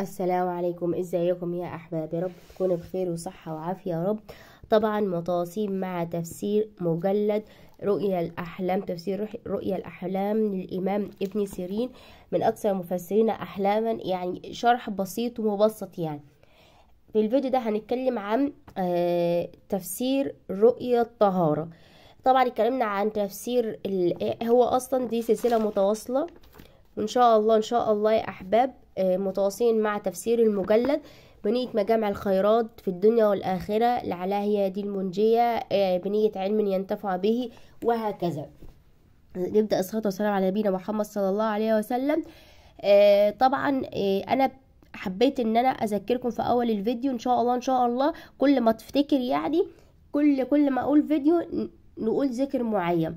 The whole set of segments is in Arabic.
السلام عليكم ازيكم يا احبابي رب تكونوا بخير وصحه وعافيه يا رب طبعا متواصلين مع تفسير مجلد رؤيا الأحلام تفسير رؤيا الأحلام للإمام ابن سيرين من أكثر المفسرين أحلاما يعني شرح بسيط ومبسط يعني في الفيديو ده هنتكلم عن آه، تفسير رؤية الطهارة طبعا اتكلمنا عن تفسير هو أصلا دي سلسلة متواصلة وان شاء الله ان شاء الله يا احباب آه، متواصلين مع تفسير المجلد بنية مجامع الخيرات في الدنيا والآخرة لعلها هي دي المنجية آه، بنية علم ينتفع به وهكذا نبدأ الصلاة والسلام على نبينا محمد صلى الله عليه وسلم آه، طبعا أنا حبيت ان انا اذكركم في اول الفيديو ان شاء الله ان شاء الله كل ما تفتكر يعني كل كل ما اقول فيديو نقول ذكر معين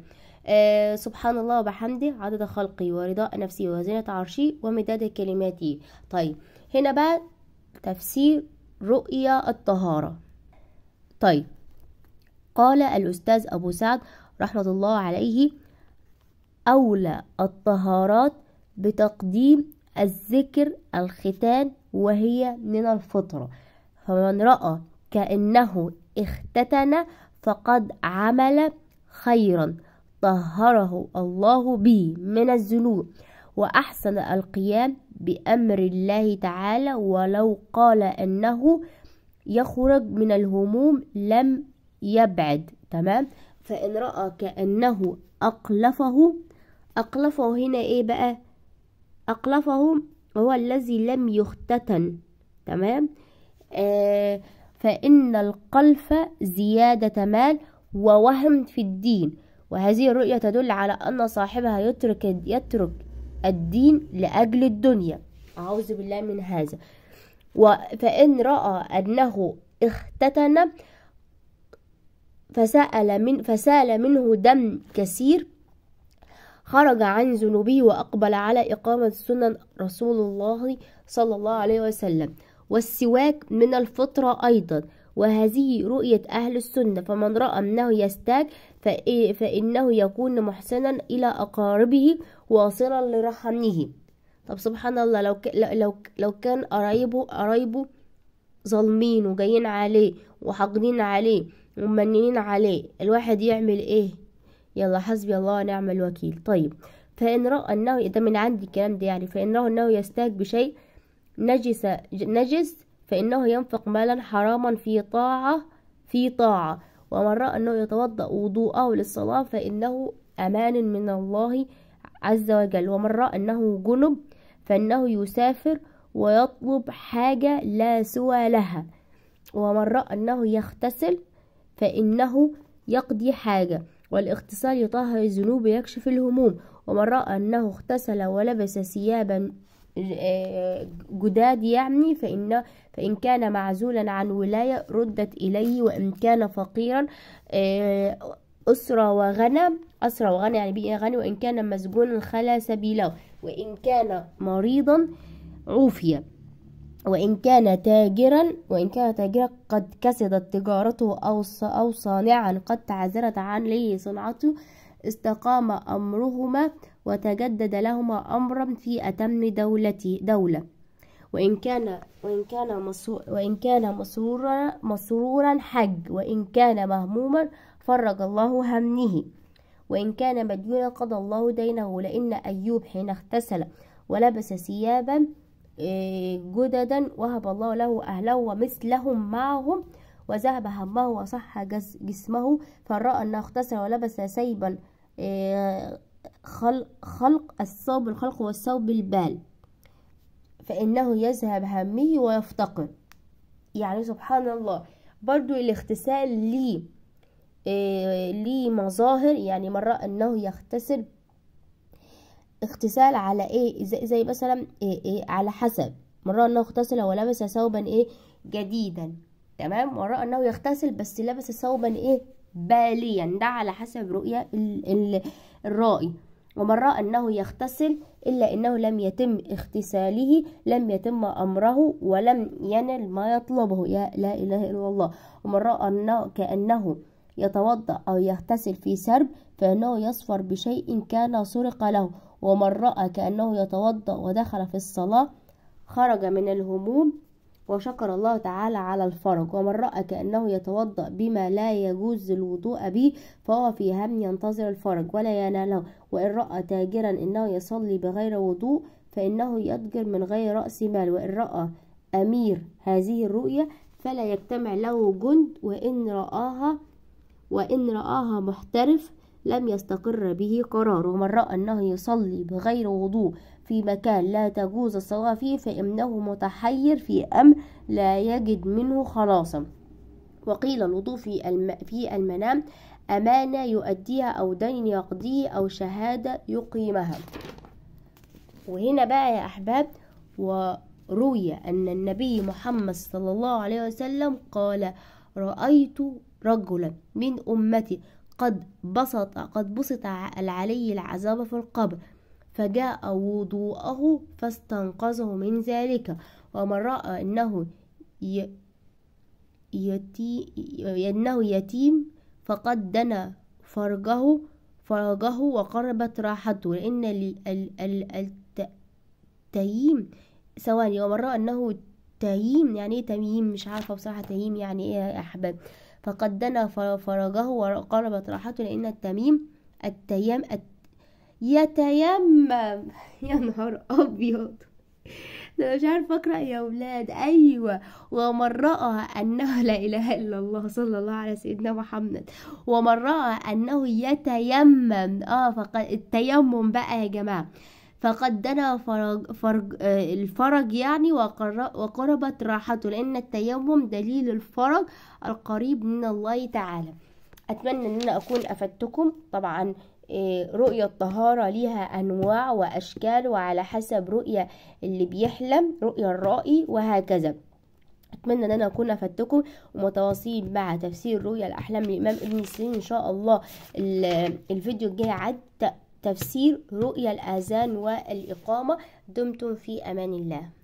آه سبحان الله وبحمده عدد خلقي ورضاء نفسي وزنة عرشي ومداد كلماتي طيب هنا بقى تفسير رؤيا الطهارة طيب قال الأستاذ أبو سعد رحمة الله عليه أولى الطهارات بتقديم الذكر الختان وهي من الفطرة فمن رأى كأنه اختتن فقد عمل خيرا طهره الله به من الذنوب وأحسن القيام بأمر الله تعالى ولو قال أنه يخرج من الهموم لم يبعد تمام فإن رأى كأنه أقلفه أقلفه هنا إيه بقى أقلفه هو الذي لم يختتن تمام آه فإن القلف زيادة مال ووهم في الدين وهذه الرؤية تدل على أن صاحبها يترك يترك الدين لأجل الدنيا أعوذ بالله من هذا فإن رأى أنه اختتن فسأل من فسال منه دم كثير خرج عن ذنوبه وأقبل على إقامة سنن رسول الله صلى الله عليه وسلم والسواك من الفطرة أيضا وهذه رؤية أهل السنة فمن رأى أنه يستاج فإنه يكون محسنا إلى أقاربه واصلا لرحمه طب سبحان الله لو لو لو كان قرايبه قرايبه ظالمين وجايين عليه وحاقدين عليه ومنينين عليه الواحد يعمل ايه يلا حسبي الله ونعم الوكيل طيب فإن رأى أنه ده من عندي الكلام ده يعني فإن رأى أنه يستاج بشيء نجس نجس فإنه ينفق مالا حراما في طاعة في طاعة ومن رأى أنه يتوضأ وضوءه للصلاة فإنه أمان من الله عز وجل ومن رأى أنه جنب فإنه يسافر ويطلب حاجة لا سوى لها ومن رأى أنه يغتسل فإنه يقضي حاجة والاغتسال يطهر الذنوب ويكشف الهموم ومن رأى أنه اغتسل ولبس ثيابا جداد يعني فإن, فإن كان معزولا عن ولاية ردت إليه وإن كان فقيرا آه، أسرة وغنى أسرة وغنى يعني بيئة غني وإن كان مسجونا خلا سبيله وإن كان مريضا عوفي وإن كان تاجرا وإن كان تاجرا قد كسدت تجارته أو أو صانعا قد تعذرت لي صنعته استقام أمرهما وتجدد لهما أمرا في أتم دولة دولة وإن كان وإن كان وإن كان مسرورا مسرورا حج وإن كان مهموما فرج الله همه وإن كان مديونا قضى الله دينه لأن أيوب حين اغتسل ولبس ثيابا آه، جددا وهب الله له أهله ومثلهم معهم وذهب همه وصح جسمه فرأى أنه اغتسل ولبس سيب آه، خلق الثوب الخلق والثوب البال فإنه يذهب همه ويفتقر يعني سبحان الله برضو الاغتسال لي آه، لي مظاهر يعني مرة أنه يغتسل اختسال على ايه زي, مثلا إيه إيه على حسب مرة انه اختسل ولبس ثوبا ايه جديدا تمام وراء انه يغتسل بس لبس ثوبا ايه باليا ده على حسب رؤية الرائي ومن رأى أنه يغتسل إلا أنه لم يتم اغتساله لم يتم أمره ولم ينل ما يطلبه يا لا إله إلا الله ومن رأى أنه كأنه يتوضأ أو يغتسل في سرب فإنه يصفر بشيء كان سرق له ومن رأى كأنه يتوضأ ودخل في الصلاة خرج من الهموم وشكر الله تعالى على الفرج ومن رأى كأنه يتوضأ بما لا يجوز الوضوء به فهو في هم ينتظر الفرج ولا يناله وإن رأى تاجرا إنه يصلي بغير وضوء فإنه يتجر من غير رأس مال وإن رأى أمير هذه الرؤية فلا يجتمع له جند وإن رآها وإن رآها محترف لم يستقر به قراره من رأى أنه يصلي بغير وضوء في مكان لا تجوز الصلاة فيه فإنه متحير في أمر لا يجد منه خلاصا وقيل الوضوء في, الم... في المنام أمانة يؤديها أو دين يقضيه أو شهادة يقيمها وهنا بقى يا أحباب وروي أن النبي محمد صلى الله عليه وسلم قال رأيت رجلا من أمتي قد بسط قد بسط العلي العذاب في القبر فجاء وضوءه فاستنقذه من ذلك ومن رأى أنه يتي أنه يتيم فقد دنا فرجه فرجه وقربت راحته لأن التيم ثواني ومن رأى أنه تهيم يعني ايه تميم مش عارفة بصراحة تهيم يعني ايه يا أحباب فقد دنا فرجه وقربت راحته لأن التميم التيم يتيمم يا نهار أبيض ده مش عارفه اقرا يا ولاد ايوه ومن راى انه لا اله الا الله صلى الله على سيدنا محمد ومن راى انه يتيمم اه فقد التيمم بقى يا جماعه فقد دنا فرج فرج آه، الفرج يعني وقربت راحته لأن التيمم دليل الفرج القريب من الله تعالى أتمنى أن أنا أكون أفدتكم طبعا آه، رؤية الطهارة ليها أنواع وأشكال وعلى حسب رؤية اللي بيحلم رؤية الرائي وهكذا أتمنى أن أنا أكون أفدتكم ومتواصلين مع تفسير رؤية الأحلام لإمام ابن سليم إن شاء الله الفيديو الجاي عد تفسير رؤيا الآذان والإقامة دمتم في أمان الله